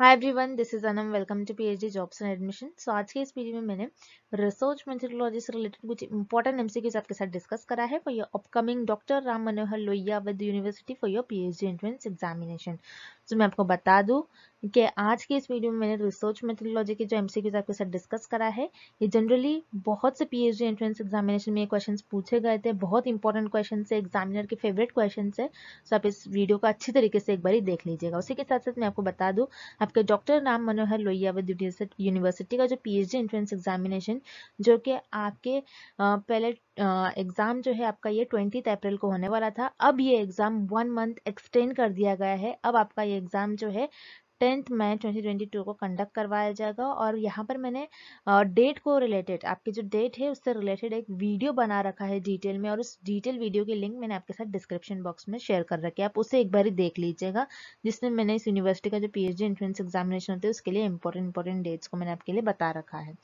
Hi everyone this is Anam welcome to PhD jobs and admission so आज के इस video में मैंने रिसर्च मेथडोलॉजी से रिलेटेड कुछ इंपॉर्टेंट एमसीक्यूज आपके साथ डिस्कस करा है for your upcoming doctor Ram Manohar Lohia Avadh university for your PhD entrance examination तो मैं आपको बता दूँ कि आज के इस वीडियो में मैंने रिसर्च मेथोलॉजी के जो एमसीक्यूज आपके साथ डिस्कस करा है ये जनरली बहुत से पीएचडी एंट्रेंस एग्जामिनेशन में ये क्वेश्चंस पूछे गए थे बहुत इंपॉर्टेंट क्वेश्चन है एग्जामिनर के फेवरेट क्वेश्चन है सो आप इस वीडियो को अच्छी तरीके से एक बार देख लीजिएगा उसी के साथ साथ मैं आपको बता दूँ आपके डॉक्टर राम मनोहर लोहिया यूनिवर्सिटी का जो पी एंट्रेंस एग्जामिनेशन जो कि आपके पहले एग्ज़ाम जो है आपका ये ट्वेंटी अप्रैल को होने वाला था अब ये एग्ज़ाम वन मंथ एक्सटेंड कर दिया गया है अब आपका ये एग्ज़ाम जो है टेंथ मई 2022 को कंडक्ट करवाया जाएगा और यहाँ पर मैंने डेट को रिलेटेड आपकी जो डेट है उससे रिलेटेड एक वीडियो बना रखा है डिटेल में और उस डिटेल वीडियो की लिंक मैंने आपके साथ डिस्क्रिप्शन बॉक्स में शेयर कर रखी है आप उसे एक बार ही देख लीजिएगा जिसमें मैंने इस यूनिवर्सिटी का जो पीएचडी एंट्रेंस एग्जामिनेशन होते हैं उसके लिए इंपॉर्टेंट इंपॉर्टेंट डेट्स को मैंने आपके लिए बता रखा है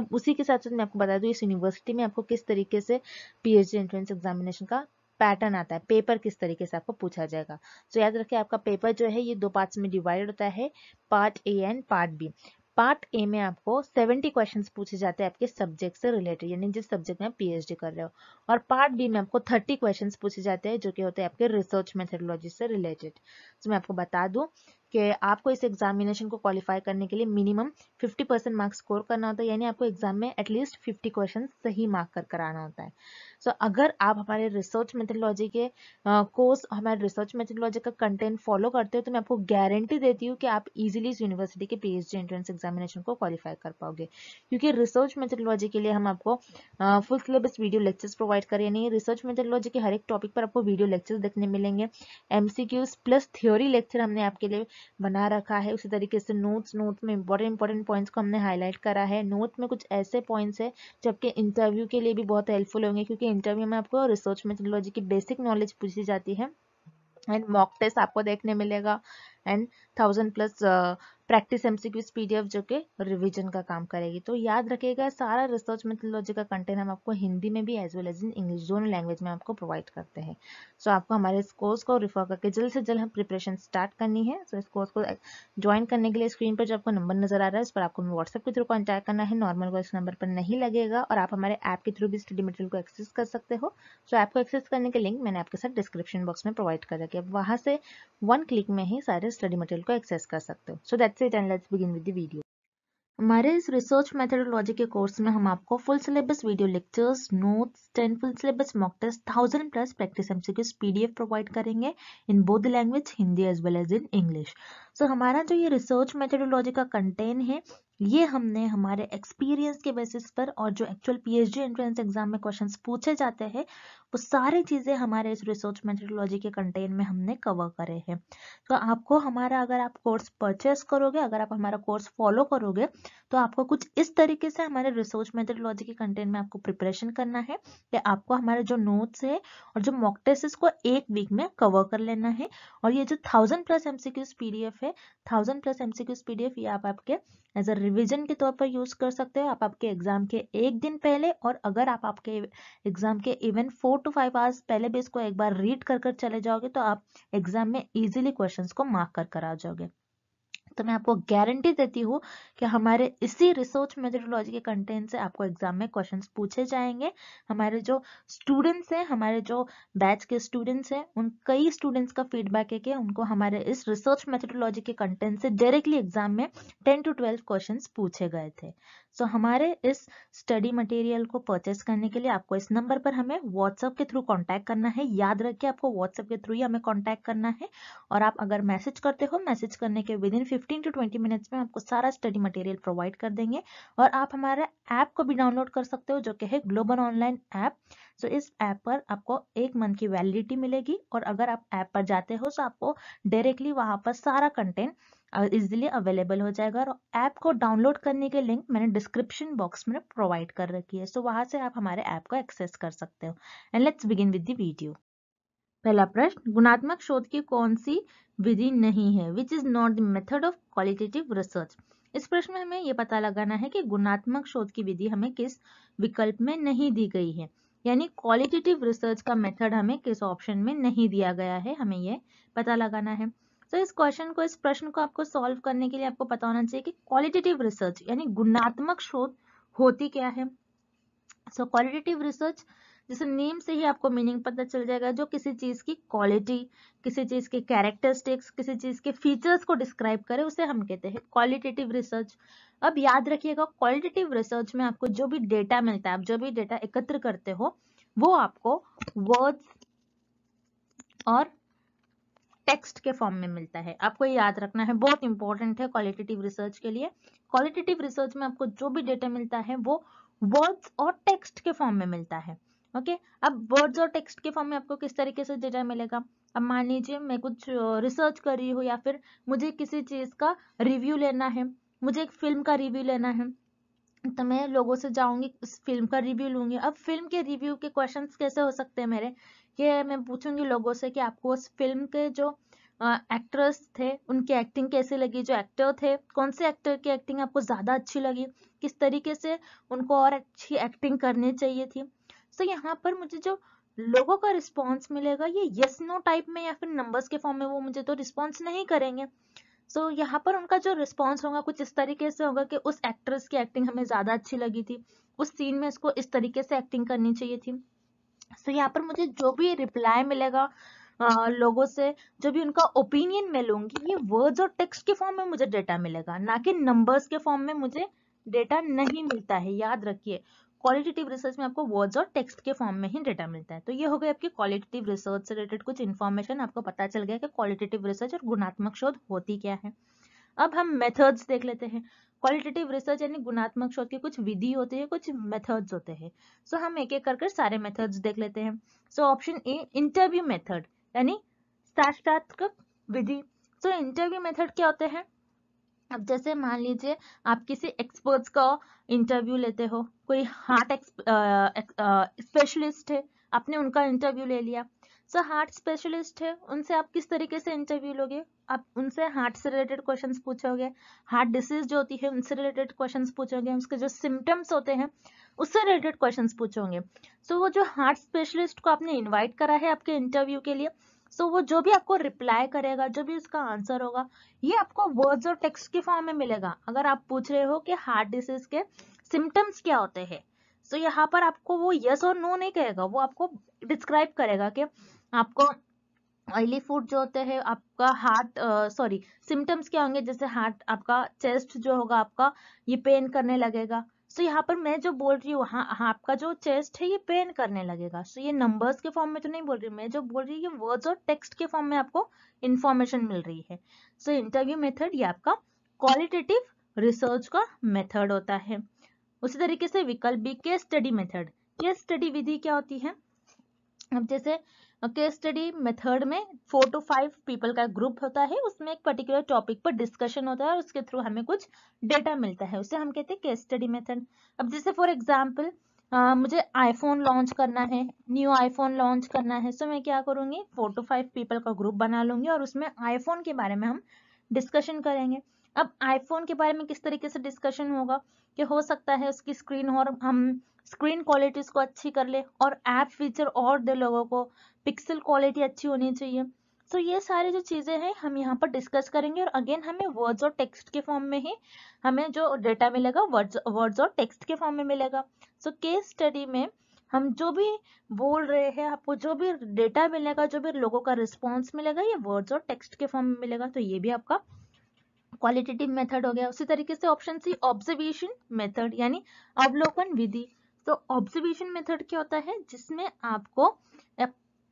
अब उसी के साथ साथ मैं आपको बता दूँ इस यूनिवर्सिटी में आपको किस तरीके से P H D entrance examination का पैटर्न आता है पेपर किस तरीके से आपको पूछा जाएगा तो याद रखिए आपका पेपर जो है ये दो पार्ट्स में डिवाइड होता है part A and part B part A में आपको 70 क्वेश्चंस पूछे जाते हैं आपके सब्जेक्ट से रिलेटेड यानी जिस सब्जेक्ट में पीएचडी कर रहे हो और पार्ट बी में आपको 30 क्वेश्चंस पूछे जाते हैं जो कि होते हैं आपके रिसर्च मेथडोलॉजी से रिलेटेड तो मैं आपको बता दूं कि आपको इस एग्जामिनेशन को क्वालिफाई करने के लिए मिनिमम 50 परसेंट मार्क्स स्कोर करना होता है यानी आपको एग्जाम में एटलीस्ट 50 क्वेश्चन सही मार्क कर कराना होता है सो so, अगर आप हमारे रिसर्च मेथडोलॉजी के कोर्स हमारे रिसर्च मेथडोलॉजी का कंटेंट फॉलो करते हो तो मैं आपको गारंटी देती हूँ कि आप इजिली इस यूनिवर्सिटी के पी एच एंट्रेंस एग्जामिनेशन को क्वालिफाई कर पाओगे क्योंकि रिसर्च मेथडोलॉजी के लिए हम आपको full syllabus video lectures provide करें यानी रिसर्च मेथडोलॉजी के हर एक टॉपिक पर आपको वीडियो लेक्चर्स देखने मिलेंगे एम प्लस थियो थ्योरी लेक्चर हमने आपके लिए बना रखा है उसी तरीके से नोट्स नोट्स में इंपॉर्टेंट इंपॉर्टेंट पॉइंट्स को हमने हाईलाइट करा है नोट में कुछ ऐसे पॉइंट्स है जबकि इंटरव्यू के लिए भी बहुत हेल्पफुल होंगे क्योंकि इंटरव्यू में आपको रिसर्च मेथोलॉजी की बेसिक नॉलेज पूछी जाती है एंड मॉक टेस्ट आपको देखने मिलेगा and thousand plus practice MCQs PDF जो कि रिवीजन का काम करेगी तो याद रखिएगा सारा रिसर्च मेथोलॉजी का कंटेंट हम आपको हिंदी में भी as well as in English दोनों लैंग्वेज में आपको प्रोवाइड करते हैं सो so, आपको हमारे इस कोर्स को रिफर करके जल्द से जल्द हम प्रिपरेशन स्टार्ट करनी है सो so, इस कोर्स को ज्वाइन करने के लिए स्क्रीन पर जो आपको नंबर नजर आ रहा है इस पर आपको व्हाट्सएप के थ्रू कॉन्टैक्ट करना है नॉर्मल को इस नंबर पर नहीं लगेगा और आप हमारे ऐप के थ्रू भी स्टडी मटेरियल को एक्सेस कर सकते हो सो so, ऐप को एक्सेस करने के लिंक मैंने आपके साथ डिस्क्रिप्शन बॉक्स में प्रोवाइड कर रखी है वहां से वन क्लिक में ही सारे स्टडी मटेरियल को एक्सेस कर सकते हो so that that's it and let's begin with the video. हमारे इस रिसर्च मेथडोलॉजी के कोर्स में हम आपको full syllabus video lectures notes ten full syllabus mock test thousand plus practice MCQs PDF provide करेंगे in both language Hindi as well as in English so हमारा जो ये रिसर्च मेथडोलॉजी का कंटेंट है ये हमने हमारे एक्सपीरियंस के बेसिस पर और जो एक्चुअल पीएचडी एंट्रेंस एग्जाम में क्वेश्चंस पूछे जाते हैं वो सारी चीज़ें हमारे इस रिसर्च मेथडोलॉजी के कंटेन में हमने कवर करे हैं तो आपको हमारा अगर आप कोर्स परचेस करोगे अगर आप हमारा कोर्स फॉलो करोगे तो आपको कुछ इस तरीके से हमारे रिसर्च मेथडोलॉजी के कंटेंट में आपको प्रिपरेशन करना है कि आपको हमारे जो नोट्स है और जो मॉक टेस्ट इसको एक वीक में कवर कर लेना है और ये जो थाउजेंड प्लस एमसीक्यूज पीडीएफ है थाउजेंड प्लस एमसीक्यूज पीडीएफ ये आप आपके एज अ रिविजन के तौर पर यूज कर सकते हो आप आपके एग्जाम के एक दिन पहले और अगर आप आपके एग्जाम के even four to five hours पहले भी इसको एक बार रीड कर कर चले जाओगे तो आप एग्जाम में इजिली क्वेश्चन को मार्क कर कर आ जाओगे तो मैं आपको गारंटी देती हूँ कि हमारे इसी रिसर्च मेथडोलॉजी के कंटेंट से आपको एग्जाम में क्वेश्चंस पूछे जाएंगे हमारे जो स्टूडेंट्स हैं हमारे जो बैच के स्टूडेंट्स हैं उन कई स्टूडेंट्स का फीडबैक है कि उनको हमारे इस रिसर्च मेथडोलॉजी के कंटेंट से डायरेक्टली एग्जाम में टेन टू ट्वेल्व क्वेश्चन पूछे गए थे सो so, हमारे इस स्टडी मटेरियल को परचेस करने के लिए आपको इस नंबर पर हमें व्हाट्सएप के थ्रू कांटेक्ट करना है याद रखिए आपको व्हाट्सएप के थ्रू ही हमें कांटेक्ट करना है और आप अगर मैसेज करते हो मैसेज करने के within fifteen to twenty minutes में आपको सारा स्टडी मटेरियल प्रोवाइड कर देंगे और आप हमारा ऐप को भी डाउनलोड कर सकते हो जो कि है ग्लोबल ऑनलाइन ऐप सो इस ऐप पर आपको एक मंथ की वैलिडिटी मिलेगी और अगर आप ऐप पर जाते हो तो आपको डायरेक्टली वहाँ पर सारा कंटेंट इजिली अवेलेबल हो जाएगा और ऐप को डाउनलोड करने के लिंक मैंने डिस्क्रिप्शन बॉक्स में प्रोवाइड कर रखी है सो so, वहां से आप हमारे ऐप को एक्सेस कर सकते हो and let's begin with the video पहला प्रश्न गुणात्मक शोध की कौन सी विधि नहीं है which is not the method of qualitative research इस प्रश्न में हमें यह पता लगाना है कि गुणात्मक शोध की विधि हमें किस विकल्प में नहीं दी गई है यानी क्वालिटेटिव रिसर्च का मेथड हमें किस ऑप्शन में नहीं दिया गया है हमें यह पता लगाना है सो so, इस क्वेश्चन को इस प्रश्न को आपको सॉल्व करने के लिए आपको पता होना चाहिए कि क्वालिटेटिव रिसर्च यानी गुणात्मक शोध होती क्या है सो क्वालिटेटिव रिसर्च जैसे नेम से ही आपको मीनिंग पता चल जाएगा जो किसी चीज़ की क्वालिटी किसी चीज़ के कैरेक्टरिस्टिक्स किसी चीज़ के फीचर्स को डिस्क्राइब करे उसे हम कहते हैं क्वालिटेटिव रिसर्च अब याद रखिएगा क्वालिटेटिव रिसर्च में आपको जो भी डेटा मिलता है आप जो भी डेटा एकत्र करते हो वो आपको वर्ड्स और टेक्स्ट के फॉर्म में मिलता है आपको ये याद रखना है बहुत इंपॉर्टेंट है क्वालिटेटिव रिसर्च के लिए क्वालिटेटिव रिसर्च में आपको जो भी डेटा मिलता है वो वर्ड्स और टेक्स्ट के फॉर्म में मिलता है ओके okay? अब वर्ड्स और टेक्स्ट के फॉर्म में आपको किस तरीके से डेटा मिलेगा अब मान लीजिए मैं कुछ रिसर्च कर रही हूँ या फिर मुझे किसी चीज़ का रिव्यू लेना है मुझे एक फिल्म का रिव्यू लेना है तो मैं लोगों से जाऊंगी इस फिल्म का रिव्यू लूंगी अब फिल्म के रिव्यू के क्वेश्चंस कैसे हो सकते हैं मेरे ये मैं पूछूंगी लोगों से कि आपको उस फिल्म के जो एक्ट्रेस थे उनकी एक्टिंग कैसे लगी जो एक्टर थे कौन से एक्टर की एक्टिंग आपको ज़्यादा अच्छी लगी किस तरीके से उनको और अच्छी एक्टिंग करनी चाहिए थी सो so, यहाँ पर मुझे जो लोगों का रिस्पॉन्स मिलेगा ये यस नो टाइप में या फिर नंबर्स के फॉर्म में वो मुझे तो रिस्पॉन्स नहीं करेंगे सो so, यहाँ पर उनका जो रिस्पॉन्स होगा कुछ इस तरीके से होगा कि उस एक्ट्रेस की एक्टिंग हमें ज़्यादा अच्छी लगी थी उस सीन में इसको इस तरीके से एक्टिंग करनी चाहिए थी सो यहाँ पर मुझे जो भी रिप्लाई मिलेगा आ, लोगों से जो भी उनका ओपिनियन मैं लूंगी ये वर्ड्स और टेक्स्ट के फॉर्म में मुझे डेटा मिलेगा ना कि नंबर्स के फॉर्म में मुझे डेटा नहीं मिलता है याद रखिए क्वालिटेटिव रिसर्च में आपको वर्ड्स और टेक्स्ट के फॉर्म में ही डेटा मिलता है तो ये हो गए आपकी क्वालिटेटिव रिसर्च से रिलेटेड कुछ इन्फॉर्मेशन आपको पता चल गया कि क्वालिटेटिव रिसर्च और गुणात्मक शोध होती क्या है अब हम मेथड्स देख लेते हैं क्वालिटेटिव रिसर्च यानी गुणात्मक शोध के कुछ विधि होते हैं कुछ मेथड्स होते हैं सो so, हम एक एक करके सारे मेथड्स देख लेते हैं so option A interview method यानी साक्षात्क विधि सो इंटरव्यू मेथड क्या होते हैं अब जैसे मान लीजिए आप किसी एक्सपर्ट्स का इंटरव्यू लेते हो कोई हार्ट स्पेशलिस्ट है आपने उनका इंटरव्यू ले लिया सो हार्ट स्पेशलिस्ट है उनसे आप किस तरीके से इंटरव्यू लोगे आप उनसे हार्ट से रिलेटेड क्वेश्चन पूछोगे हार्ट डिसीज जो होती है उनसे रिलेटेड क्वेश्चन पूछोगे उसके जो सिम्टम्स होते हैं उससे रिलेटेड क्वेश्चन पूछोगे सो so, वो जो हार्ट स्पेशलिस्ट को आपने इन्वाइट करा है आपके इंटरव्यू के लिए सो so, वो जो भी आपको रिप्लाई करेगा जो भी उसका आंसर होगा ये आपको वर्ड्स और टेक्स्ट के फॉर्म में मिलेगा अगर आप पूछ रहे हो कि हार्ट डिसीज के सिम्टम्स क्या होते हैं सो so, यहाँ पर आपको वो यस और नो नहीं कहेगा वो आपको डिस्क्राइब करेगा कि आपको ऑयली फूड जो होते हैं आपका हार्ट सॉरी सिम्टम्स क्या होंगे जैसे हार्ट आपका चेस्ट जो होगा आपका ये पेन करने लगेगा सो so, यहाँ पर मैं जो बोल रही हूँ हाँ, हाँ, आपका जो चेस्ट है ये पेन करने लगेगा सो so, ये नंबर्स के फॉर्म में तो नहीं बोल रही मैं जो बोल रही हूँ ये वर्ड्स और टेक्स्ट के फॉर्म में आपको इन्फॉर्मेशन मिल रही है सो इंटरव्यू मेथड ये आपका क्वालिटेटिव रिसर्च का मेथड होता है उसी तरीके से विकल्प भी case study method case study विधि क्या होती है अब जैसे केस स्टडी मेथड में फोर टू फाइव पीपल का ग्रुप होता है उसमें एक पर्टिकुलर टॉपिक पर डिस्कशन होता है और उसके थ्रू हमें कुछ डेटा मिलता है उसे हम कहते हैं केस स्टडी मेथड अब जैसे फॉर एग्जाम्पल मुझे आईफोन लॉन्च करना है न्यू आईफोन लॉन्च करना है सो तो मैं क्या करूँगी फोर टू फाइव पीपल का ग्रुप बना लूंगी और उसमें आईफोन के बारे में हम डिस्कशन करेंगे अब आईफोन के बारे में किस तरीके से डिस्कशन होगा कि हो सकता है उसकी स्क्रीन और हम स्क्रीन क्वालिटीज़ को अच्छी कर ले और ऐप फीचर और दे लोगों को पिक्सल क्वालिटी अच्छी होनी चाहिए सो so, ये सारी जो चीज़ें हैं हम यहाँ पर डिस्कस करेंगे और अगेन हमें वर्ड्स और टेक्स्ट के फॉर्म में ही हमें जो डेटा मिलेगा वर्ड्स वर्ड्स और टेक्स्ट के फॉर्म में मिलेगा सो केस स्टडी में हम जो भी बोल रहे हैं आपको जो भी डेटा मिलेगा जो भी लोगों का रिस्पॉन्स मिलेगा ये वर्ड्स और टेक्स्ट के फॉर्म में मिलेगा तो ये भी आपका क्वालिटेटिव मेथड हो गया उसी तरीके से ऑप्शन सी ऑब्जर्वेशन मेथड यानी अवलोकन विधि तो ऑब्जर्वेशन मेथड क्या होता है जिसमें आपको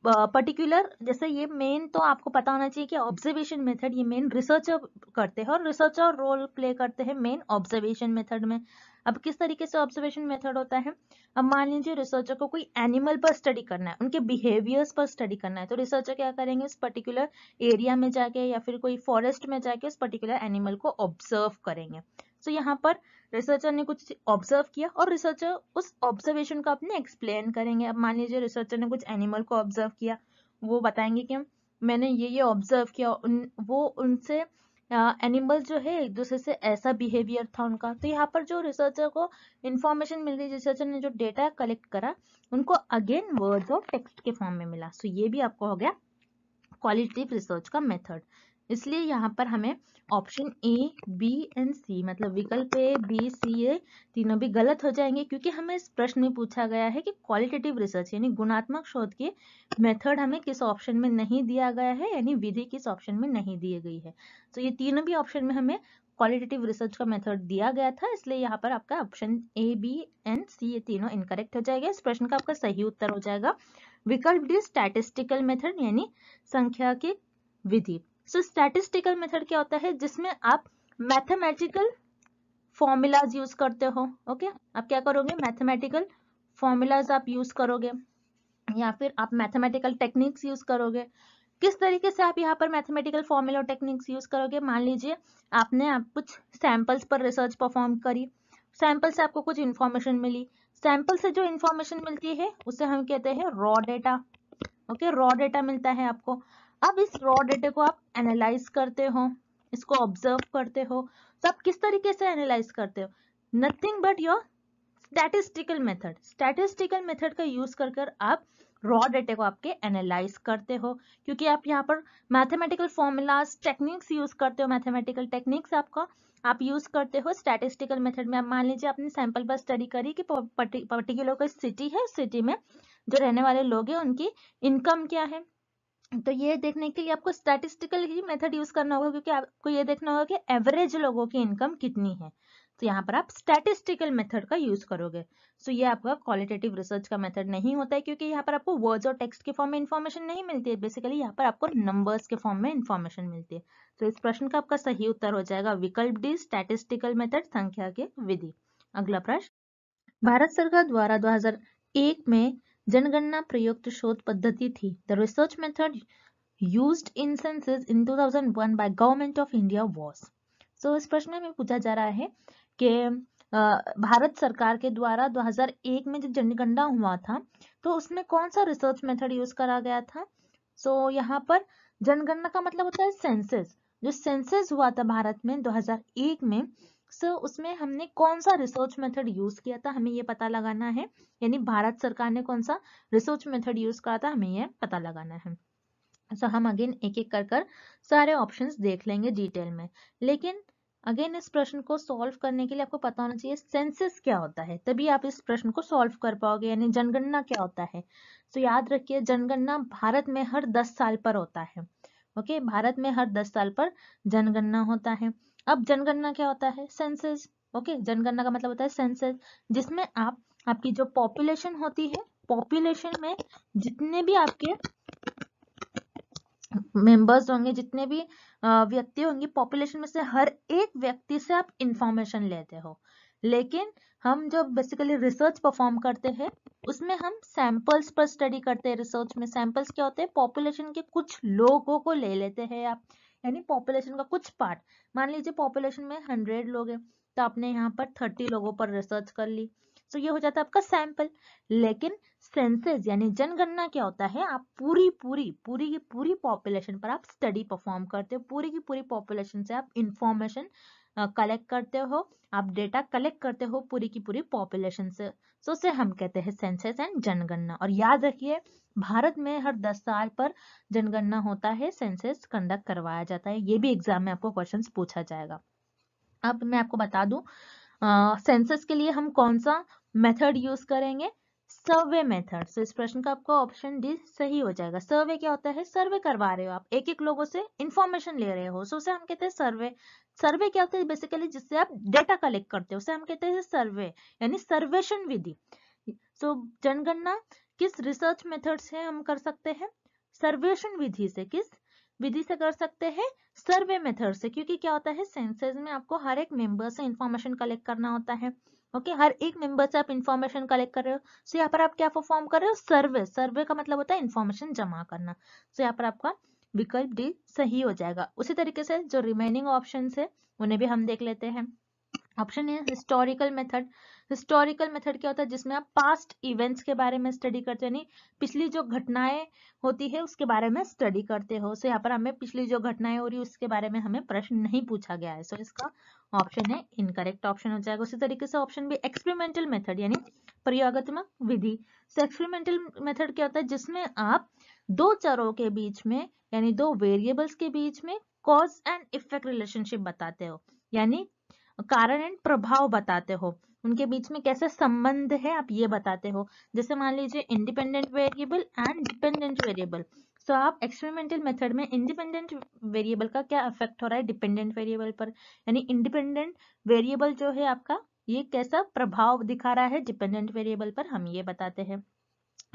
पर्टिकुलर जैसे ये मेन तो आपको पता होना चाहिए कि ऑब्जर्वेशन मेथड ये मेन रिसर्चर करते हैं और रिसर्चर रोल प्ले करते हैं मेन ऑब्जर्वेशन मेथड में अब किस तरीके से ऑब्जर्वेशन मेथड होता है अब मान लीजिए रिसर्चर को कोई एनिमल पर स्टडी करना है उनके बिहेवियर्स पर स्टडी करना है तो रिसर्चर क्या करेंगे उस पर्टिकुलर एरिया में जाके या फिर कोई फॉरेस्ट में जाके उस पर्टिकुलर एनिमल को ऑब्जर्व करेंगे सो so, यहाँ पर रिसर्चर ने कुछ ऑब्जर्व किया और रिसर्चर उस ऑब्जर्वेशन को अपने एक्सप्लेन करेंगे अब मान लीजिए रिसर्चर ने कुछ एनिमल को ऑब्जर्व किया वो बताएंगे कि मैंने ये ये ऑब्जर्व किया उन वो उनसे एनिमल जो है एक दूसरे से ऐसा बिहेवियर था उनका तो यहाँ पर जो रिसर्चर को इन्फॉर्मेशन मिल रही रिसर्चर ने जो डेटा कलेक्ट करा उनको अगेन वर्ड्स और टेक्स्ट के फॉर्म में मिला सो so, ये भी आपको हो गया क्वालिटेटिव रिसर्च का मेथड इसलिए यहाँ पर हमें option A B and C मतलब विकल्प ए बी सी ए तीनों भी गलत हो जाएंगे क्योंकि हमें इस प्रश्न में पूछा गया है कि क्वालिटेटिव रिसर्च यानी गुणात्मक शोध के मेथड हमें किस ऑप्शन में नहीं दिया गया है यानी विधि किस ऑप्शन में नहीं दी गई है तो ये तीनों भी ऑप्शन में हमें क्वालिटेटिव रिसर्च का मेथड दिया गया था इसलिए यहाँ पर आपका option A B and C ये तीनों इनकरेक्ट हो जाएगा इस प्रश्न का आपका सही उत्तर हो जाएगा विकल्प डी स्टैटिस्टिकल मेथड यानी संख्या की विधि सो स्टैटिस्टिकल मेथड क्या होता है जिसमें आप मैथमेटिकल फॉर्मूलाज यूज करते हो ओके आप क्या करोगे मैथमेटिकल फॉर्मूलाज आप यूज करोगे या फिर आप मैथमेटिकल टेक्निक्स यूज करोगे किस तरीके से आप यहाँ पर मैथमेटिकल फॉर्मूला और टेक्निक्स यूज करोगे मान लीजिए आपने आप कुछ सैंपल्स पर रिसर्च परफॉर्म करी सैंपल से आपको कुछ इन्फॉर्मेशन मिली सैंपल से जो इन्फॉर्मेशन मिलती है उसे हम कहते हैं raw data okay raw data मिलता है आपको अब इस रॉ डेटा को आप एनालाइज करते हो इसको ऑब्जर्व करते हो तो आप किस तरीके से एनालाइज करते हो nothing but your statistical method statistical method का यूज कर कर आप रॉ डेटा को आपके एनालाइज करते हो क्योंकि आप यहाँ पर मैथमेटिकल फॉर्मूलाज टेक्निक्स यूज करते हो मैथमेटिकल टेक्निक्स आपका आप यूज करते हो स्टैटिस्टिकल मेथड में आप मान लीजिए आपने सैंपल पर स्टडी करी कि पर्टिकुलर कोई सिटी है सिटी में जो रहने वाले लोग हैं उनकी इनकम क्या है तो ये देखने के लिए आपको स्टैटिस्टिकल ही मेथड यूज करना होगा क्योंकि आपको ये देखना होगा कि एवरेज लोगों की इनकम कितनी है तो यहाँ पर आप स्टैटिस्टिकल मेथड का यूज करोगे सो ये आपका क्वालिटेटिव रिसर्च का मेथड नहीं होता है क्योंकि यहाँ पर आपको वर्ड्स और टेक्स्ट के फॉर्म में इन्फॉर्मेशन नहीं मिलती है बेसिकली यहाँ पर आपको नंबर्स के फॉर्म में इन्फॉर्मेशन मिलती है तो इस प्रश्न का आपका सही उत्तर हो जाएगा विकल्प डी स्टैटिस्टिकल मेथड संख्या के विधि अगला प्रश्न भारत सरकार द्वारा दो में जनगणना प्रयुक्त शोध पद्धति थी the research method used in census in 2001 by government of India was so इस प्रश्न में पूछा जा रहा है कि भारत सरकार के द्वारा 2001 में जब जनगणना हुआ था तो उसमें कौन सा रिसर्च मेथड यूज करा गया था सो so, यहाँ पर जनगणना का मतलब होता है सेंसेस जो सेंसेस हुआ था भारत में 2001 में सो उसमें हमने कौन सा रिसर्च मेथड यूज किया था हमें ये पता लगाना है यानी भारत सरकार ने कौन सा रिसर्च मेथड यूज करा था हमें यह पता लगाना है सो so, हम अगेन एक एक कर कर सारे ऑप्शंस देख लेंगे डिटेल में लेकिन अगेन इस प्रश्न को सॉल्व करने के लिए आपको पता होना चाहिए सेंसिस क्या होता है तभी आप इस प्रश्न को सॉल्व कर पाओगे यानी जनगणना क्या होता है सो so, याद रखिए जनगणना भारत में हर दस साल पर होता है ओके okay? भारत में हर दस साल पर जनगणना होता है अब जनगणना क्या होता है सेंसेस ओके जनगणना का मतलब होता है सेंसेस जिसमें आप आपकी जो पॉपुलेशन होती है पॉपुलेशन में जितने भी आपके मेंबर्स होंगे जितने भी व्यक्ति होंगे पॉपुलेशन में से हर एक व्यक्ति से आप इंफॉर्मेशन लेते हो लेकिन हम जो बेसिकली रिसर्च परफॉर्म करते हैं उसमें हम सैंपल्स पर स्टडी करते हैं रिसर्च में सैंपल्स क्या होते हैं पॉपुलेशन के कुछ लोगों को ले लेते हैं आप यानी पॉपुलेशन का कुछ पार्ट मान लीजिए पॉपुलेशन में हंड्रेड लोग हैं तो आपने यहाँ पर थर्टी लोगों पर रिसर्च कर ली तो so, ये हो जाता है आपका सैंपल लेकिन सेंसेस यानी जनगणना क्या होता है आप पूरी पूरी पूरी की पूरी पॉपुलेशन पर आप स्टडी परफॉर्म करते हो पूरी की पूरी पॉपुलेशन से आप इंफॉर्मेशन कलेक्ट करते हो आप डेटा कलेक्ट करते हो पूरी की पूरी पॉपुलेशन से सो उसे हम कहते हैं सेंसस एंड जनगणना और याद रखिए भारत में हर दस साल पर जनगणना होता है सेंसस कंडक्ट करवाया जाता है ये भी एग्जाम में आपको क्वेश्चन पूछा जाएगा अब मैं आपको बता दू सेंसस के लिए हम कौन सा मेथड यूज करेंगे सर्वे मेथड सो इस प्रश्न का आपका ऑप्शन डी सही हो जाएगा सर्वे क्या होता है सर्वे करवा रहे हो आप एक एक लोगों से इन्फॉर्मेशन ले रहे हो सो उसे हम कहते हैं सर्वे सर्वे क्या होता है बेसिकली जिससे आप डेटा कलेक्ट करते हो उसे हम कहते हैं सर्वे यानी सर्वेशन विधि सो जनगणना किस रिसर्च मेथड से हम कर सकते हैं सर्वेशन विधि से किस विधि से कर सकते हैं सर्वे मेथड से क्योंकि क्या होता है सेंसेस में आपको हर एक मेंबर से इंफॉर्मेशन कलेक्ट करना होता है ओके हर एक मेंबर से आप इन्फॉर्मेशन कलेक्ट कर रहे हो सो यहाँ पर आप क्या परफॉर्म कर रहे हो सर्वे सर्वे का मतलब होता है इन्फॉर्मेशन जमा करना सो यहाँ पर आपका विकल्प डी सही हो जाएगा उसी तरीके से जो रिमेनिंग ऑप्शन है उन्हें भी हम देख लेते हैं ऑप्शन है हिस्टोरिकल मेथड हिस्टोरिकल मेथड क्या होता है जिसमें आप पास्ट इवेंट्स के बारे में स्टडी करते हो यानी पिछली जो घटनाएं होती है उसके बारे में स्टडी करते हो सो यहाँ पर हमें पिछली जो घटनाएं हो रही है उसके बारे में हमें प्रश्न नहीं पूछा गया है सो so, इसका ऑप्शन है इनकरेक्ट ऑप्शन हो जाएगा उसी तरीके से ऑप्शन भी एक्सपेरिमेंटल मेथड यानी प्रयोगत्मक विधि सो एक्सपेरिमेंटल मेथड क्या होता है जिसमें आप दो चरों के बीच में यानी दो वेरिएबल्स के बीच में कॉज एंड इफेक्ट रिलेशनशिप बताते हो यानी कारण एंड प्रभाव बताते हो उनके बीच में कैसा संबंध है आप ये बताते हो जैसे मान लीजिए independent variable and dependent variable so आप एक्सपेरिमेंटल मेथड में इंडिपेंडेंट वेरिएबल का क्या इफेक्ट हो रहा है डिपेंडेंट वेरिएबल पर यानी इंडिपेंडेंट वेरिएबल जो है आपका ये कैसा प्रभाव दिखा रहा है डिपेंडेंट वेरिएबल पर हम ये बताते हैं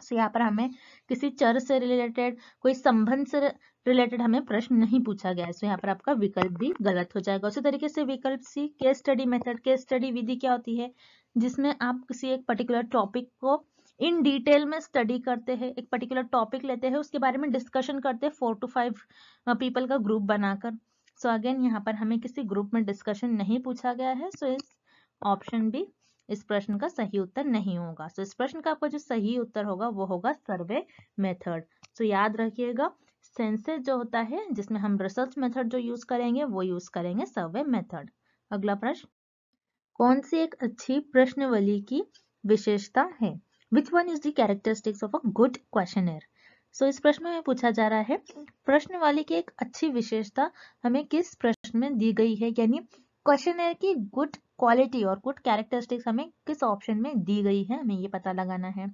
सो यहाँ पर हमें किसी चर से रिलेटेड कोई संबंध से रिलेटेड हमें प्रश्न नहीं पूछा गया है सो यहाँ पर आपका विकल्प भी गलत हो जाएगा उसी तरीके से विकल्प C case study method case study विधि क्या होती है जिसमें आप किसी एक पर्टिकुलर टॉपिक को इन डिटेल में स्टडी करते हैं एक पर्टिकुलर टॉपिक लेते हैं उसके बारे में डिस्कशन करते हैं फोर टू फाइव पीपल का ग्रुप बनाकर सो अगेन यहाँ पर हमें किसी ग्रुप में डिस्कशन नहीं पूछा गया है सो इस ऑप्शन भी इस प्रश्न का सही उत्तर नहीं होगा सो तो so, इस प्रश्न का आपका जो सही उत्तर होगा वो होगा सर्वे मेथड सो तो याद रखिएगा सेंसेस जो होता है जिसमें हम रिसर्च मेथड जो यूज करेंगे वो यूज करेंगे सर्वे मेथड अगला प्रश्न कौन सी एक अच्छी प्रश्नवली की विशेषता है which one is the characteristics of a good question so इस प्रश्न में पूछा जा रहा है प्रश्न की एक अच्छी विशेषता हमें किस प्रश्न में दी गई है यानी क्वेश्चन है कि गुड क्वालिटी और गुड कैरेक्टरिस्टिक्स हमें किस ऑप्शन में दी गई है हमें ये पता लगाना है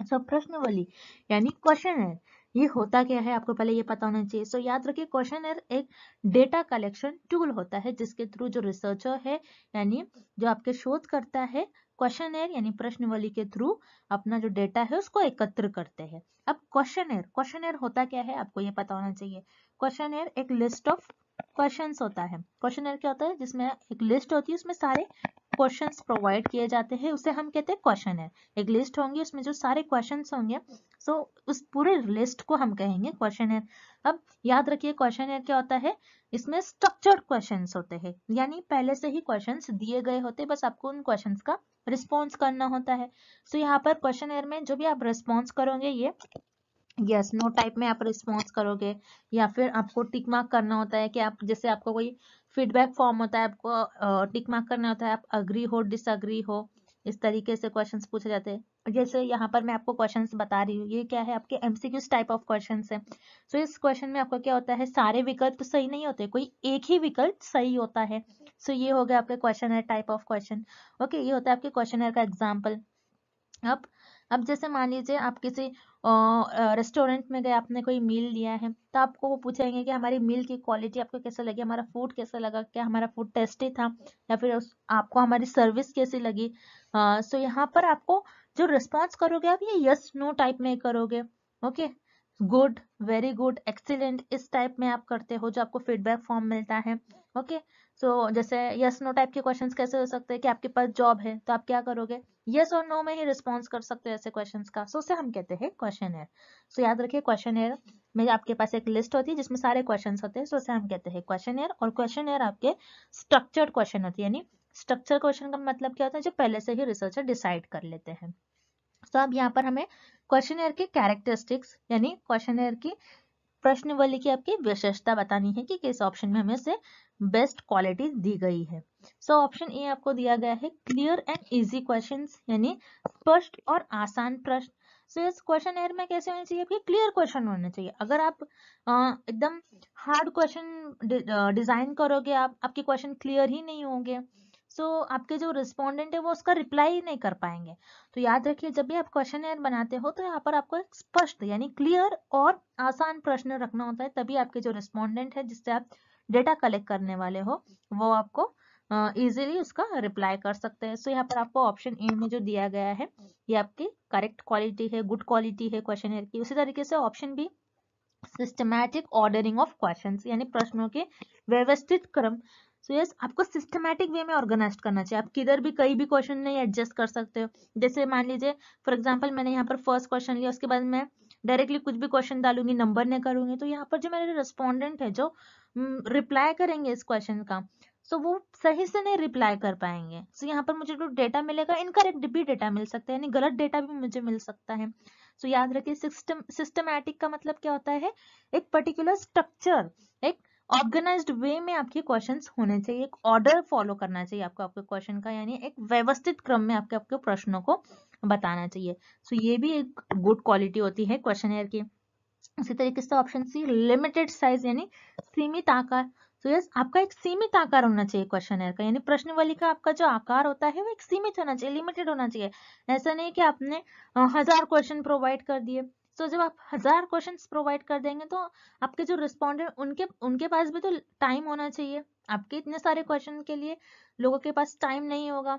प्रश्न प्रश्नवली यानी क्वेश्चन है ये होता क्या है आपको पहले ये पता होना चाहिए सो so, याद रखिए क्वेश्चन एक डेटा कलेक्शन टूल होता है जिसके थ्रू जो रिसर्चर है यानी जो आपके शोध करता है क्वेश्चन यानी प्रश्नवली के थ्रू अपना जो डेटा है उसको एकत्र करते हैं अब क्वेश्चन क्वेश्चन होता क्या है आपको ये पता होना चाहिए क्वेश्चन एक लिस्ट ऑफ क्वेश्चन होता है क्वेश्चन क्या होता है जिसमें एक लिस्ट होती है उसमें सारे क्वेश्चन प्रोवाइड किए जाते हैं उसे हम कहते हैं क्वेश्चन है एक लिस्ट होंगी उसमें जो सारे क्वेश्चन होंगे सो so, उस पूरे लिस्ट को हम कहेंगे क्वेश्चन है अब याद रखिए क्वेश्चन है क्या होता है इसमें स्ट्रक्चर्ड क्वेश्चन होते हैं यानी पहले से ही क्वेश्चन दिए गए होते हैं बस आपको उन क्वेश्चन का रिस्पॉन्स करना होता है सो so, यहाँ पर क्वेश्चन में जो भी आप रिस्पॉन्स करोगे ये यस नो टाइप में आप रिस्पॉन्स करोगे या फिर आपको टिक मार्क करना होता है कि आप जैसे आपको कोई फीडबैक फॉर्म होता है आपको टिक मार्क करना होता है आप अग्री हो डिसअग्री हो इस तरीके से क्वेश्चन पूछे जाते हैं जैसे यहाँ पर मैं आपको क्वेश्चन बता रही हूँ ये क्या है आपके एमसीक्यूज टाइप ऑफ क्वेश्चन है सो so, इस क्वेश्चन में आपको क्या होता है सारे विकल्प तो सही नहीं होते कोई एक ही विकल्प सही होता है सो so, ये हो गया आपके क्वेश्चन है टाइप ऑफ क्वेश्चन ओके ये होता है आपके क्वेश्चन का एग्जाम्पल अब अब जैसे मान लीजिए आप किसी रेस्टोरेंट में गए आपने कोई मील लिया है तो आपको वो पूछेंगे कि हमारी मील की क्वालिटी आपको कैसे लगी हमारा फूड कैसा लगा क्या हमारा फूड टेस्टी था या फिर उस आपको हमारी सर्विस कैसी लगी सो यहाँ पर आपको जो रिस्पॉन्स करोगे आप ये यस नो टाइप में करोगे okay good very good excellent इस टाइप में आप करते हो जो आपको फीडबैक फॉर्म मिलता है ओके सो so, जैसे यस नो टाइप के क्वेश्चन कैसे हो सकते हैं कि आपके पास जॉब है तो आप क्या करोगे यस और नो में ही रिस्पॉन्स कर सकते हो ऐसे क्वेश्चन का सो so, उसे हम कहते हैं क्वेश्चन एयर सो याद रखिए क्वेश्चन एयर में आपके पास एक लिस्ट होती है जिसमें सारे क्वेश्चन होते हैं सो so, उसे हम कहते हैं क्वेश्चन एयर और क्वेश्चन एयर आपके स्ट्रक्चर्ड क्वेश्चन होती है यानी स्ट्रक्चर क्वेश्चन का मतलब क्या होता है जो पहले से ही रिसर्चर डिसाइड कर लेते हैं तो अब यहाँ पर हमें क्वेश्चन एयर के कैरेक्टरिस्टिक्स यानी क्वेश्चन एयर की प्रश्नवली की आपकी विशेषता बतानी है कि किस ऑप्शन में हमें से बेस्ट क्वालिटी दी गई है सो ऑप्शन ए आपको दिया गया है क्लियर एंड इजी क्वेश्चन यानी स्पष्ट और आसान प्रश्न सो so, इस क्वेश्चन एयर में कैसे होने चाहिए आपके क्लियर क्वेश्चन होने चाहिए अगर आप एकदम हार्ड क्वेश्चन डिजाइन करोगे आप आपके क्वेश्चन क्लियर ही नहीं होंगे जो आपके जो रिस्पोंडेंट है वो उसका रिप्लाई नहीं कर पाएंगे तो याद रखिए जब भी आप क्वेश्चन एयर बनाते हो तो यहाँ पर आपको स्पष्ट यानी क्लियर और आसान प्रश्न रखना होता है तभी आपके जो रिस्पोंडेंट है जिससे आप डेटा कलेक्ट करने वाले हो वो आपको इजिली uh, उसका रिप्लाई कर सकते हैं सो so, यहाँ पर आपको ऑप्शन ए में जो दिया गया है ये आपकी करेक्ट क्वालिटी है गुड क्वालिटी है क्वेश्चन एयर की उसी तरीके से option B systematic ordering of questions यानी प्रश्नों के व्यवस्थित क्रम सो so, यस yes, आपको सिस्टमैटिक वे में ऑर्गेनाइज करना चाहिए आप किधर भी कहीं भी क्वेश्चन नहीं एडजस्ट कर सकते हो जैसे मान लीजिए फॉर एग्जाम्पल मैंने यहाँ पर फर्स्ट क्वेश्चन लिया उसके बाद मैं डायरेक्टली कुछ भी क्वेश्चन डालूंगी नंबर नहीं करूंगी तो यहाँ पर जो मेरे रेस्पॉन्डेंट है जो रिप्लाई करेंगे इस क्वेश्चन का सो so, वो सही से नहीं रिप्लाई कर पाएंगे सो so, यहाँ पर मुझे जो डेटा मिलेगा इनकरेक्ट भी डेटा मिल सकता है यानी गलत डेटा भी मुझे मिल सकता है सो so, याद रखिए सिस्टम सिस्टमैटिक का मतलब क्या होता है एक पर्टिकुलर स्ट्रक्चर एक ऑर्गेनाइज्ड वे में आपके क्वेश्चंस होने चाहिए एक ऑर्डर फॉलो करना चाहिए आपको आपके क्वेश्चन का यानी एक व्यवस्थित क्रम में आपके आपके प्रश्नों को बताना चाहिए सो so, ये भी एक गुड क्वालिटी होती है क्वेश्चन एयर की इसी तरीके से ऑप्शन सी लिमिटेड साइज यानी सीमित आकार तो यस आपका एक सीमित आकार होना चाहिए क्वेश्चन एयर का यानी प्रश्नवली का आपका जो आकार होता है वो एक सीमित होना चाहिए लिमिटेड होना चाहिए ऐसा नहीं कि आपने हजार क्वेश्चन प्रोवाइड कर दिए सो so, जब आप हजार क्वेश्चन प्रोवाइड कर देंगे तो आपके जो रिस्पॉन्डेंट उनके उनके पास भी तो टाइम होना चाहिए आपके इतने सारे क्वेश्चन के लिए लोगों के पास टाइम नहीं होगा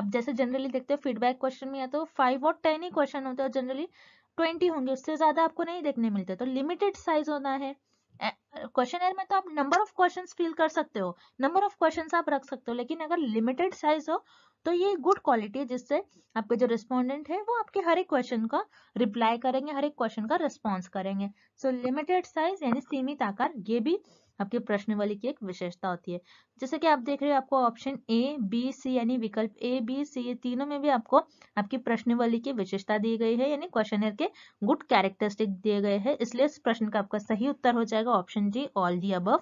आप जैसे जनरली देखते हो फीडबैक क्वेश्चन में या तो फाइव और टेन ही क्वेश्चन होते हैं जनरली ट्वेंटी होंगे उससे ज्यादा आपको नहीं देखने मिलते तो लिमिटेड साइज होना है क्वेश्चन में तो आप नंबर ऑफ क्वेश्चन फिल कर सकते हो नंबर ऑफ क्वेश्चन आप रख सकते हो लेकिन अगर लिमिटेड साइज हो तो ये गुड क्वालिटी है जिससे आपके जो रिस्पोंडेंट है वो आपके हर एक क्वेश्चन का रिप्लाई करेंगे हर एक क्वेश्चन का रिस्पॉन्स करेंगे सो लिमिटेड साइज यानी सीमित आकार ये भी आपके प्रश्नवली की एक विशेषता होती है जैसे कि आप देख रहे हो आपको ऑप्शन ए बी सी यानी विकल्प ए बी सी ये तीनों में भी आपको आपकी वाली की विशेषता दी गई है यानी क्वेश्चन के गुड कैरेक्टरिस्टिक दिए गए हैं इसलिए इस प्रश्न का आपका सही उत्तर हो जाएगा ऑप्शन जी ऑल दी अब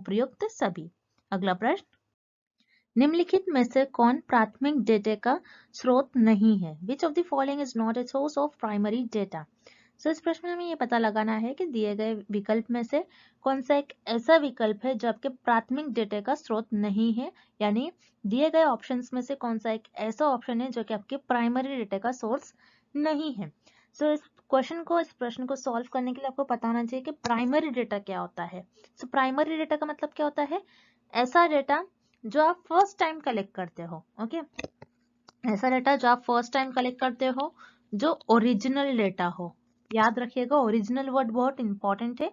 उपयुक्त सभी अगला प्रश्न निम्नलिखित में से कौन प्राथमिक डेटा का स्रोत नहीं है which of the following is not a source of primary data so इस प्रश्न में हमें ये पता लगाना है कि दिए गए विकल्प में से कौन सा एक ऐसा विकल्प है जबकि प्राथमिक डेटा का स्रोत नहीं है यानी दिए गए ऑप्शंस में से कौन सा एक ऐसा ऑप्शन है जो कि आपके प्राइमरी डेटा का सोर्स नहीं है सो so, इस क्वेश्चन को इस प्रश्न को सॉल्व करने के लिए आपको पता होना चाहिए कि प्राइमरी डेटा क्या होता है सो प्राइमरी डेटा का मतलब क्या होता है ऐसा डेटा जो आप फर्स्ट टाइम कलेक्ट करते हो ओके ऐसा डेटा जो आप फर्स्ट टाइम कलेक्ट करते हो जो ओरिजिनल डेटा हो याद रखिएगा ओरिजिनल वर्ड बहुत इंपॉर्टेंट है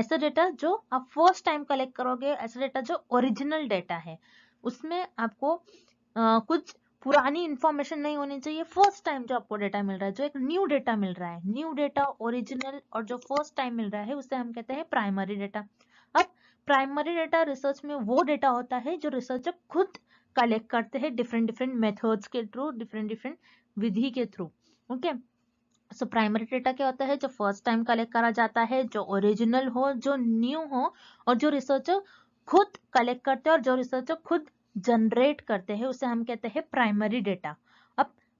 ऐसा डेटा जो आप फर्स्ट टाइम कलेक्ट करोगे ऐसा डेटा जो ओरिजिनल डेटा है उसमें आपको आ, कुछ पुरानी इंफॉर्मेशन नहीं होनी चाहिए फर्स्ट टाइम जो आपको डेटा मिल रहा है जो एक न्यू डेटा मिल रहा है न्यू डेटा ओरिजिनल और जो फर्स्ट टाइम मिल रहा है उसे हम कहते हैं प्राइमरी डेटा अब प्राइमरी डेटा रिसर्च में वो डेटा होता है जो रिसर्चर खुद कलेक्ट करते हैं डिफरेंट डिफरेंट मेथड्स के थ्रू डिफरेंट डिफरेंट विधि के through okay so primary data क्या होता है जो फर्स्ट टाइम कलेक्ट करा जाता है जो ओरिजिनल हो जो न्यू हो और जो रिसर्चर खुद कलेक्ट करते हैं और जो रिसर्चर खुद जनरेट करते हैं उसे हम कहते हैं प्राइमरी डेटा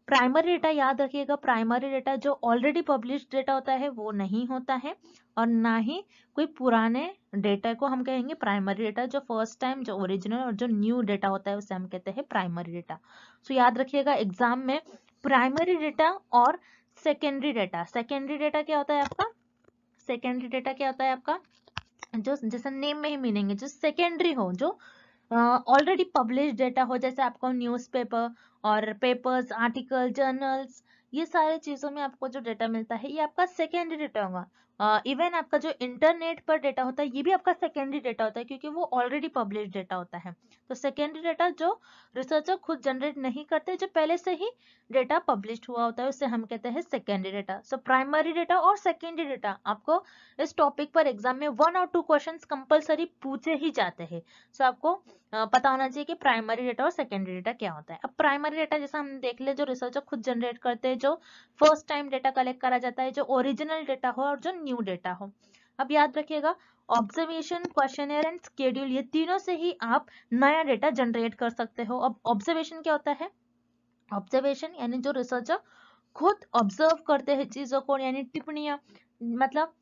प्राइमरी डेटा याद रखिएगा प्राइमरी डेटा जो ऑलरेडी पब्लिश डेटा होता है वो नहीं होता है और ना ही कोई पुराने डेटा को हम कहेंगे प्राइमरी डेटा जो फर्स्ट टाइम जो ओरिजिनल और जो न्यू डेटा होता है उसे हम कहते हैं प्राइमरी डेटा सो याद रखिएगा एग्जाम में प्राइमरी डेटा और सेकेंडरी डेटा सेकेंडरी डेटा क्या होता है आपका सेकेंडरी डेटा क्या होता है आपका जो जैसा नेम में ही मीनिंग है जो सेकेंडरी हो जो ऑलरेडी पब्लिश डेटा हो जैसे आपको न्यूज़पेपर और पेपर्स आर्टिकल जर्नल्स ये सारे चीज़ों में आपको जो डेटा मिलता है ये आपका सेकेंडरी डेटा होगा इवन uh, आपका जो इंटरनेट पर डेटा होता है ये भी आपका सेकेंडरी डेटा होता है क्योंकि वो ऑलरेडी पब्लिश डेटा होता है तो सेकेंडरी डेटा जो रिसर्चर खुद जनरेट नहीं करते जो पहले से ही डेटा पब्लिश हुआ होता है उसे हम कहते हैं secondary data so primary data और सेकेंडरी डेटा आपको इस टॉपिक पर एग्जाम में वन और टू क्वेश्चन कंपल्सरी पूछे ही जाते हैं सो so, आपको पता होना चाहिए कि प्राइमरी डेटा और सेकेंडरी डेटा क्या होता है अब प्राइमरी डेटा जैसा हम देख ले जो रिसर्चर खुद जनरेट करते हैं जो फर्स्ट टाइम डेटा कलेक्ट करा जाता है जो ओरिजिनल डेटा हो और जो न्यू डेटा हो अब याद रखिएगा ऑब्जर्वेशन क्वेश्चन एंड स्केड्यूल ये तीनों से ही आप नया डेटा जनरेट कर सकते हो अब ऑब्जर्वेशन क्या होता है ऑब्जर्वेशन यानी जो रिसर्चर खुद ऑब्जर्व करते हैं चीजों को यानी टिप्पणियां मतलब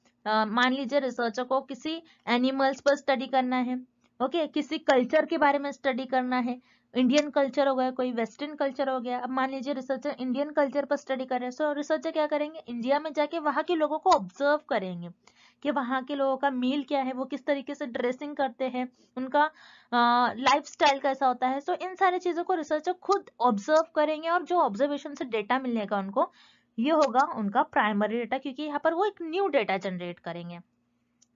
मान लीजिए रिसर्चर को किसी एनिमल्स पर स्टडी करना है ओके okay, किसी कल्चर के बारे में स्टडी करना है इंडियन कल्चर हो गया कोई वेस्टर्न कल्चर हो गया अब मान लीजिए रिसर्चर इंडियन कल्चर पर स्टडी कर रहे हैं सो रिसर्चर क्या करेंगे इंडिया में जाके वहाँ के लोगों को ऑब्जर्व करेंगे कि वहाँ के लोगों का मील क्या है वो किस तरीके से ड्रेसिंग करते हैं उनका लाइफ स्टाइल कैसा होता है सो so, इन सारी चीज़ों को रिसर्चर खुद ऑब्जर्व करेंगे और जो ऑब्जर्वेशन से डेटा मिलेगा उनको ये होगा उनका प्राइमरी डेटा क्योंकि यहाँ पर वो एक न्यू डेटा जनरेट करेंगे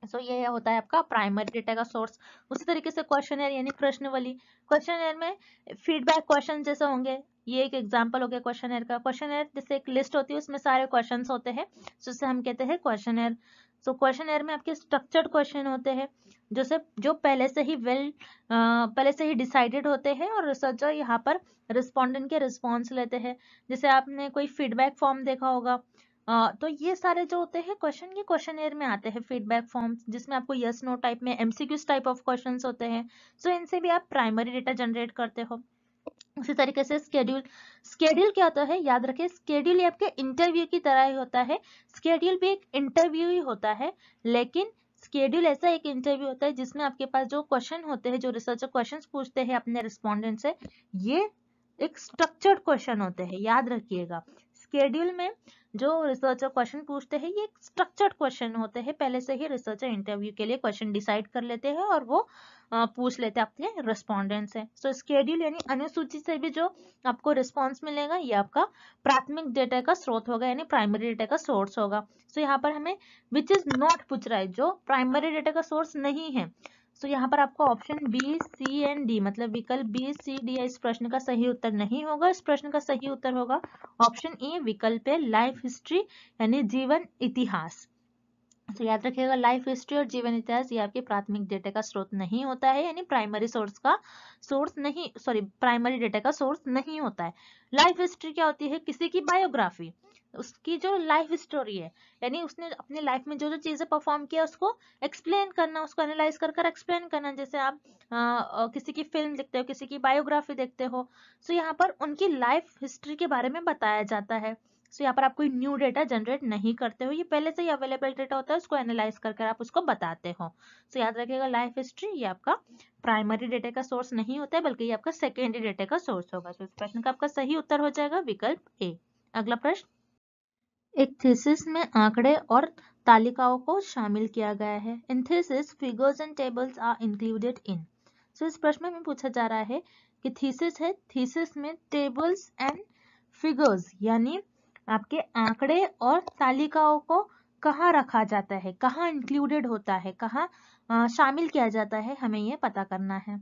सो so, ये होता है आपका प्राइमरी डेटा का सोर्स उसी तरीके से क्वेश्चन एयर यानी वाली क्वेश्चन एयर में फीडबैक क्वेश्चन जैसे होंगे ये एक एग्जाम्पल हो गया क्वेश्चन एयर का क्वेश्चन जैसे एक लिस्ट होती है उसमें सारे क्वेश्चन होते हैं सो इसे हम कहते हैं questionnaire so questionnaire में आपके स्ट्रक्चर्ड क्वेश्चन होते हैं जो से जो पहले से ही वेल well, पहले से ही डिसाइडेड होते हैं और रिसर्चर यहाँ पर रिस्पोंडेंट के रिस्पॉन्स लेते हैं जैसे आपने कोई फीडबैक फॉर्म देखा होगा तो ये सारे जो होते हैं क्वेश्चन ये क्वेश्चन एयर में आते हैं फीडबैक फॉर्म्स जिसमें आपको यस नो टाइप में एमसीक्यूज टाइप ऑफ क्वेश्चंस होते हैं सो इनसे भी आप प्राइमरी डेटा जनरेट करते हो उसी तरीके से स्केड्यूल स्केड्यूल क्या होता है याद रखें स्केड्यूल आपके इंटरव्यू की तरह ही होता है स्केड्यूल भी एक इंटरव्यू ही होता है लेकिन स्केड्यूल ऐसा एक इंटरव्यू होता है जिसमें आपके पास जो क्वेश्चन होते हैं जो रिसर्चर क्वेश्चन पूछते हैं अपने रिस्पॉन्डेंट से ये एक स्ट्रक्चर्ड क्वेश्चन होते हैं याद रखिएगा स्केड्यूल में जो रिसर्चर क्वेश्चन पूछते हैं ये स्ट्रक्चर्ड क्वेश्चन होते हैं पहले से ही रिसर्चर इंटरव्यू के लिए क्वेश्चन डिसाइड कर लेते हैं और वो पूछ लेते हैं आपके रिस्पॉन्डेंट से सो स्केड्यूल यानी अनुसूची से भी जो आपको रिस्पॉन्स मिलेगा ये आपका प्राथमिक डेटा का स्रोत होगा यानी प्राइमरी डेटा का सोर्स होगा सो so, यहाँ पर हमें विच इज नॉट पूछ रहा है जो प्राइमरी डेटा का सोर्स नहीं है सो यहाँ पर आपको option B C and D मतलब विकल्प बी सी डी इस प्रश्न का सही उत्तर नहीं होगा इस प्रश्न का सही उत्तर होगा ऑप्शन ए e, विकल्प है लाइफ हिस्ट्री यानी जीवन इतिहास तो याद रखिएगा लाइफ हिस्ट्री और जीवन इतिहास ये आपके प्राथमिक डेटा का स्रोत नहीं होता है यानी प्राइमरी सोर्स का सोर्स नहीं सॉरी प्राइमरी डेटा का सोर्स नहीं होता है लाइफ हिस्ट्री क्या होती है किसी की बायोग्राफी उसकी जो लाइफ स्टोरी है यानी उसने अपनी लाइफ में जो जो चीज़ें परफॉर्म किया उसको एक्सप्लेन करना उसको एनालाइज कर कर एक्सप्लेन करना जैसे आप आ, किसी की फिल्म देखते हो किसी की बायोग्राफी देखते हो सो यहाँ पर उनकी लाइफ हिस्ट्री के बारे में बताया जाता है सो यहाँ पर आप कोई न्यू डेटा जनरेट नहीं करते हो ये पहले से ही अवेलेबल डेटा होता है उसको एनालाइज कर कर आप उसको बताते हो सो याद रखिएगा लाइफ हिस्ट्री ये आपका प्राइमरी डेटा का सोर्स नहीं होता है बल्कि ये आपका सेकेंडरी डेटा का सोर्स होगा सो इस प्रश्न का आपका सही उत्तर हो जाएगा विकल्प ए अगला प्रश्न एक थीसिस में आंकड़े और तालिकाओं को शामिल किया गया है in thesis figures and tables are included in so इस प्रश्न में पूछा जा रहा है कि थीसिस है थीसिस में टेबल्स एंड फिगर्स यानी आपके आंकड़े और तालिकाओं को कहाँ रखा जाता है कहाँ इंक्लूडेड होता है कहाँ शामिल किया जाता है हमें ये पता करना है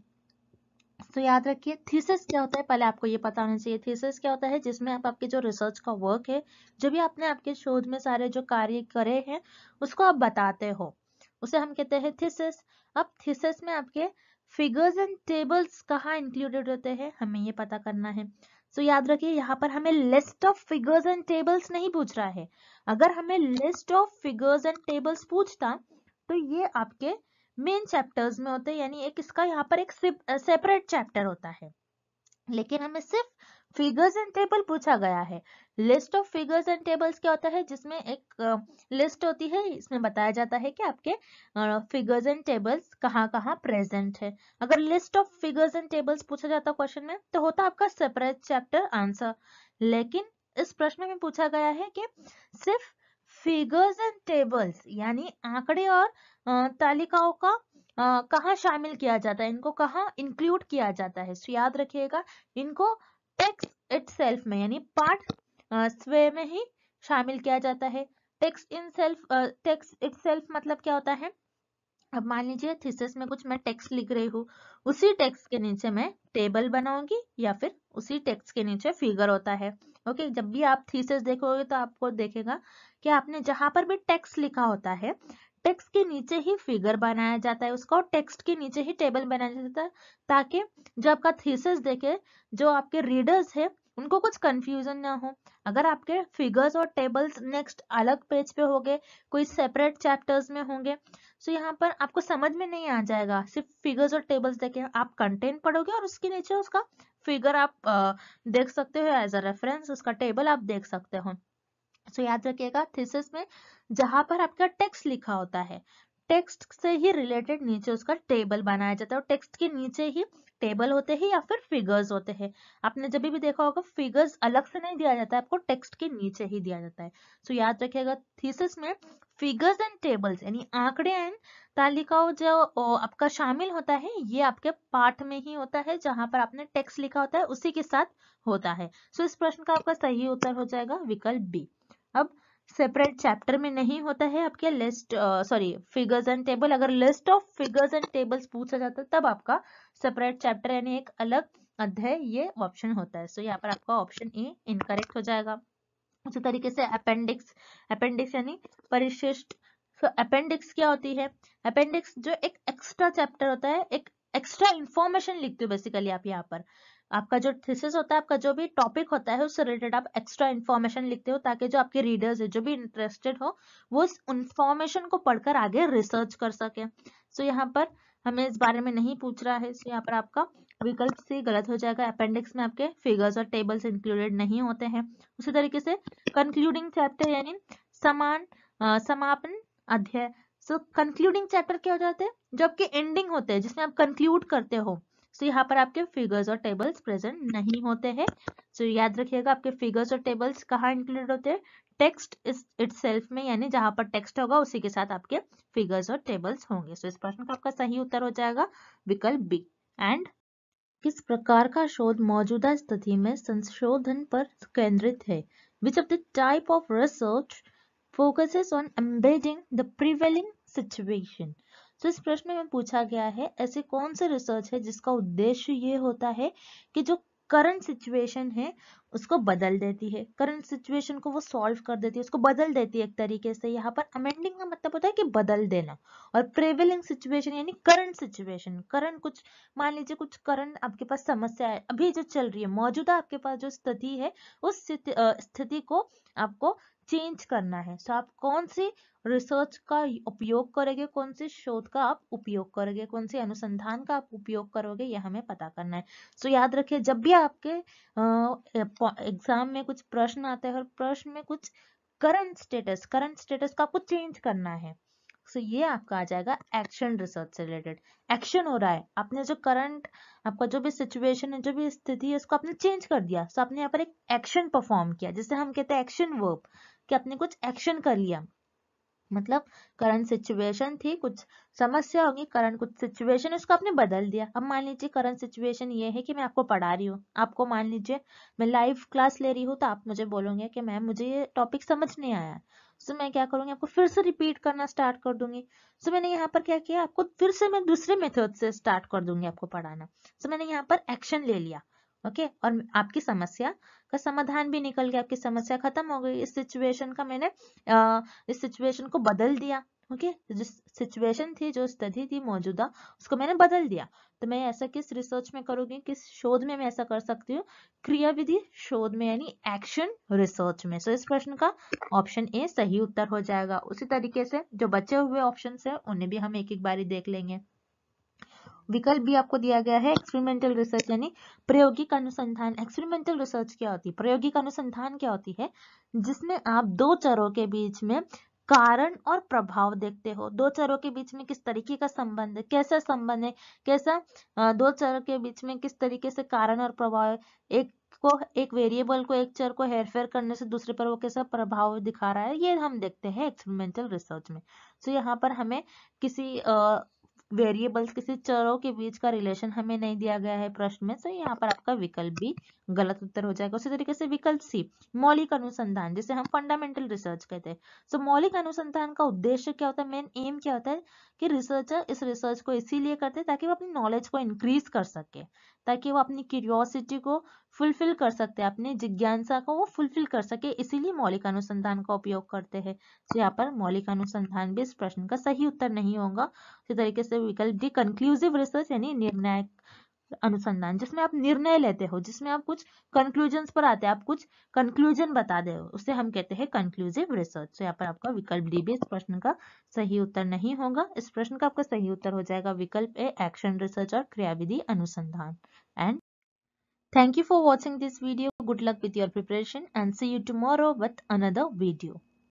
तो याद रखिए थीसिस क्या होता है पहले आपको ये पता होना चाहिए थीसिस क्या होता है जिसमें आप आपके जो रिसर्च का वर्क है जो भी आपने आपके शोध में सारे जो कार्य करे हैं उसको आप बताते हो उसे हम कहते हैं थीसिस अब थीसिस में आपके फिगर्स एंड टेबल्स कहाँ इंक्लूडेड होते हैं हमें ये पता करना है सो तो so, याद रखिए यहाँ पर हमें list of figures and tables नहीं पूछ रहा है अगर हमें list of figures and tables पूछता तो ये आपके मेन चैप्टर्स में होते हैं यानी एक इसका यहाँ पर एक सेपरेट चैप्टर होता है लेकिन हमें सिर्फ फिगर्स एंड टेबल पूछा गया है list of figures and tables क्या होता है जिसमें एक लिस्ट होती है इसमें बताया जाता है कि आपके फिगर्स एंड टेबल्स कहाँ कहाँ प्रेजेंट है अगर list of figures and tables पूछा जाता क्वेश्चन में तो होता आपका सेपरेट चैप्टर आंसर लेकिन इस प्रश्न में पूछा गया है कि सिर्फ फिगर्स एंड टेबल्स यानी आंकड़े और तालिकाओं का कहा शामिल किया जाता है इनको कहा इंक्लूड किया जाता है याद रखिएगा इनको टेक्स इट में यानी पार्ट स्वे में ही शामिल किया जाता है text in self text it मतलब क्या होता है अब मान लीजिए थीसिस में कुछ मैं टेक्स्ट लिख रही हूँ उसी टेक्स्ट के नीचे मैं टेबल बनाऊंगी या फिर उसी टेक्स्ट के नीचे फिगर होता है ओके okay, जब भी आप थीसेस देखोगे तो आपको देखेगा कि आपने जहां पर भी टेक्स्ट लिखा होता है टेक्स्ट के नीचे ही फिगर बनाया जाता है उसको टेक्स्ट के नीचे ही टेबल बनाया जाता है ताकि जो आपका थीसेस देखे जो आपके रीडर्स है उनको कुछ कंफ्यूजन ना हो अगर आपके फिगर्स और टेबल्स नेक्स्ट अलग पेज पे होंगे कोई सेपरेट चैप्टर्स में होंगे तो यहाँ पर आपको समझ में नहीं आ जाएगा सिर्फ फिगर्स और टेबल्स देखे आप कंटेंट पढ़ोगे और उसके नीचे उसका फिगर आप देख सकते हो एज अ रेफरेंस उसका टेबल आप देख सकते हो सो so, याद रखिएगा थीसिस में जहां पर आपका टेक्स्ट लिखा होता है टेक्स्ट से ही रिलेटेड नीचे उसका टेबल बनाया जाता है और टेक्स्ट के नीचे ही टेबल होते हैं या फिर फिगर्स होते हैं आपने जब भी देखा होगा फिगर्स अलग से नहीं दिया जाता है आपको टेक्स्ट के नीचे ही दिया जाता है सो so, याद रखिएगा थीसिस में फिगर्स एंड टेबल्स यानी आंकड़े एंड तालिकाओं जो आपका शामिल होता है ये आपके पाठ में ही होता है जहां पर आपने टेक्स्ट लिखा होता है उसी के साथ होता है सो so, इस प्रश्न का आपका सही उत्तर हो जाएगा विकल्प बी अब सेपरेट चैप्टर में नहीं होता है आपके list sorry figures and table अगर list of figures and tables पूछा जाता है तब आपका सेपरेट चैप्टर यानी एक अलग अध्याय ये ऑप्शन होता है सो so, यहाँ पर आपका ऑप्शन ए इनकरेक्ट हो जाएगा उसी तरीके से अपेंडिक्स अपेंडिक्स यानी परिशिष्ट सो अपेंडिक्स क्या होती है अपेंडिक्स जो एक एक्स्ट्रा चैप्टर होता है एक एक्स्ट्रा इंफॉर्मेशन लिखते हो बेसिकली आप यहाँ पर आपका जो थीसिस होता है आपका जो भी टॉपिक होता है उससे रिलेटेड आप एक्स्ट्रा इन्फॉर्मेशन लिखते हो ताकि जो आपके रीडर्स है जो भी इंटरेस्टेड हो वो उस इन्फॉर्मेशन को पढ़कर आगे रिसर्च कर सके सो so, यहाँ पर हमें इस बारे में नहीं पूछ रहा है सो so, यहाँ पर आपका विकल्प से गलत हो जाएगा अपेंडिक्स में आपके फिगर्स और टेबल्स इंक्लूडेड नहीं होते हैं उसी तरीके से कंक्लूडिंग चैप्टर यानी समान समापन अध्याय सो कंक्लूडिंग चैप्टर क्या हो जाते हैं जो आपके एंडिंग होते हैं जिसमें आप कंक्लूड करते हो सो so, यहाँ पर आपके फिगर्स और टेबल्स प्रेजेंट नहीं होते हैं सो so, याद रखिएगा आपके फिगर्स और टेबल्स कहाँ इंक्लूड होते हैं टेक्स्ट इस इट में यानी जहाँ पर टेक्स्ट होगा उसी के साथ आपके फिगर्स और टेबल्स होंगे सो so, इस प्रश्न का आपका सही उत्तर हो जाएगा विकल्प बी एंड किस प्रकार का शोध मौजूदा स्थिति में संशोधन पर केंद्रित है which of the type of research focuses on embedding the prevailing situation तो इस प्रश्न में पूछा गया है ऐसे कौन से रिसर्च है जिसका उद्देश्य ये होता है कि जो करंट सिचुएशन है उसको बदल देती है करंट सिचुएशन को वो सॉल्व कर देती है उसको बदल देती है एक तरीके से यहाँ पर अमेंडिंग का मतलब होता है कि बदल देना और प्रेवलिंग सिचुएशन यानी करंट सिचुएशन करंट कुछ मान लीजिए कुछ करंट आपके पास समस्या है अभी जो चल रही है मौजूदा आपके पास जो स्थिति है उस स्थिति को आपको चेंज करना है सो आप कौन सी रिसर्च का उपयोग करोगे कौन से शोध का आप उपयोग करोगे कौन से अनुसंधान का आप उपयोग करोगे यह हमें पता करना है सो याद रखिए जब भी आपके एग्जाम में कुछ प्रश्न आते हैं और प्रश्न में कुछ करंट स्टेटस करंट स्टेटस का आपको चेंज करना है सो so, ये आपका आ जाएगा एक्शन रिसर्च से रिलेटेड एक्शन हो रहा है आपने जो करंट आपका जो भी सिचुएशन है जो भी स्थिति है उसको आपने चेंज कर दिया सो so, आपने यहाँ पर एक एक्शन परफॉर्म किया जिसे हम कहते हैं एक्शन वर्ब कि आपने कुछ एक्शन कर लिया मतलब करंट सिचुएशन थी कुछ समस्या होगी करंट कुछ सिचुएशन उसको आपने बदल दिया अब मान लीजिए करंट सिचुएशन ये है कि मैं आपको पढ़ा रही हूँ आपको मान लीजिए मैं लाइव क्लास ले रही हूँ तो आप मुझे बोलोगे कि मैम मुझे ये टॉपिक समझ नहीं आया सो तो मैं क्या करूँगी आपको फिर से रिपीट करना स्टार्ट कर दूंगी सो तो मैंने यहाँ पर क्या किया आपको फिर से मैं दूसरे मेथड से स्टार्ट कर दूंगी आपको पढ़ाना सो तो मैंने यहाँ पर एक्शन ले लिया ओके और आपकी समस्या का समाधान भी निकल गया आपकी समस्या खत्म हो गई इस सिचुएशन का मैंने आ, इस सिचुएशन को बदल दिया ओके जिस सिचुएशन थी जो स्थिति थी मौजूदा उसको मैंने बदल दिया तो मैं ऐसा किस रिसर्च में करूंगी किस शोध में मैं ऐसा कर सकती हूँ क्रिया विधि शोध में यानी एक्शन रिसर्च में सो so, इस प्रश्न का ऑप्शन ए सही उत्तर हो जाएगा उसी तरीके से जो बचे हुए ऑप्शन है उन्हें भी हम एक एक बारी देख लेंगे विकल्प भी आपको दिया गया है एक्सपेरिमेंटल रिसर्च यानी प्रायोगिक अनुसंधान एक्सपेरिमेंटल रिसर्च क्या होती है प्रायोगिक अनुसंधान क्या होती है जिसमें आप दो चरों के बीच में कारण और प्रभाव देखते हो दो चरों के बीच में किस तरीके का संबंध है कैसा संबंध है कैसा दो चरों के बीच में किस तरीके से कारण और प्रभाव एक को एक वेरिएबल को एक चर को हेरफेर करने से दूसरे पर वो कैसा प्रभाव दिखा रहा है ये हम देखते हैं एक्सपेरिमेंटल रिसर्च में सो so, यहाँ पर हमें किसी वेरिएबल्स किसी चरों के बीच का रिलेशन हमें नहीं दिया गया है प्रश्न में तो यहाँ पर आपका विकल्प भी गलत उत्तर हो जाएगा उसी तरीके से विकल्प सी मौलिक अनुसंधान जिसे हम फंडामेंटल रिसर्च कहते हैं सो तो मौलिक अनुसंधान का उद्देश्य क्या होता है मेन एम क्या होता है कि रिसर्चर इस रिसर्च को इसीलिए करते हैं ताकि वो अपनी नॉलेज को इंक्रीज कर सके ताकि वो अपनी क्यूरियोसिटी को फुलफिल कर सकते हैं अपनी जिज्ञासा को वो फुलफिल कर सके इसीलिए मौलिक अनुसंधान का उपयोग करते हैं तो यहाँ पर मौलिक अनुसंधान भी इस प्रश्न का सही उत्तर नहीं होगा इसी तरीके से विकल्प डी कंक्लूसिव रिसर्च यानी निर्णायक अनुसंधान जिसमें आप निर्णय लेते हो जिसमें आप कुछ कंक्लूजन पर आते हैं आप कुछ कंक्लूजन बता हो उसे हम कहते हैं कंक्लूसिव रिसर्च तो यहाँ पर आपका विकल्प डी भी इस प्रश्न का सही उत्तर नहीं होगा इस प्रश्न का आपका सही उत्तर हो जाएगा विकल्प ए एक्शन रिसर्च और क्रियाविधि अनुसंधान and Thank you for watching this video. Good luck with your preparation and see you tomorrow with another video.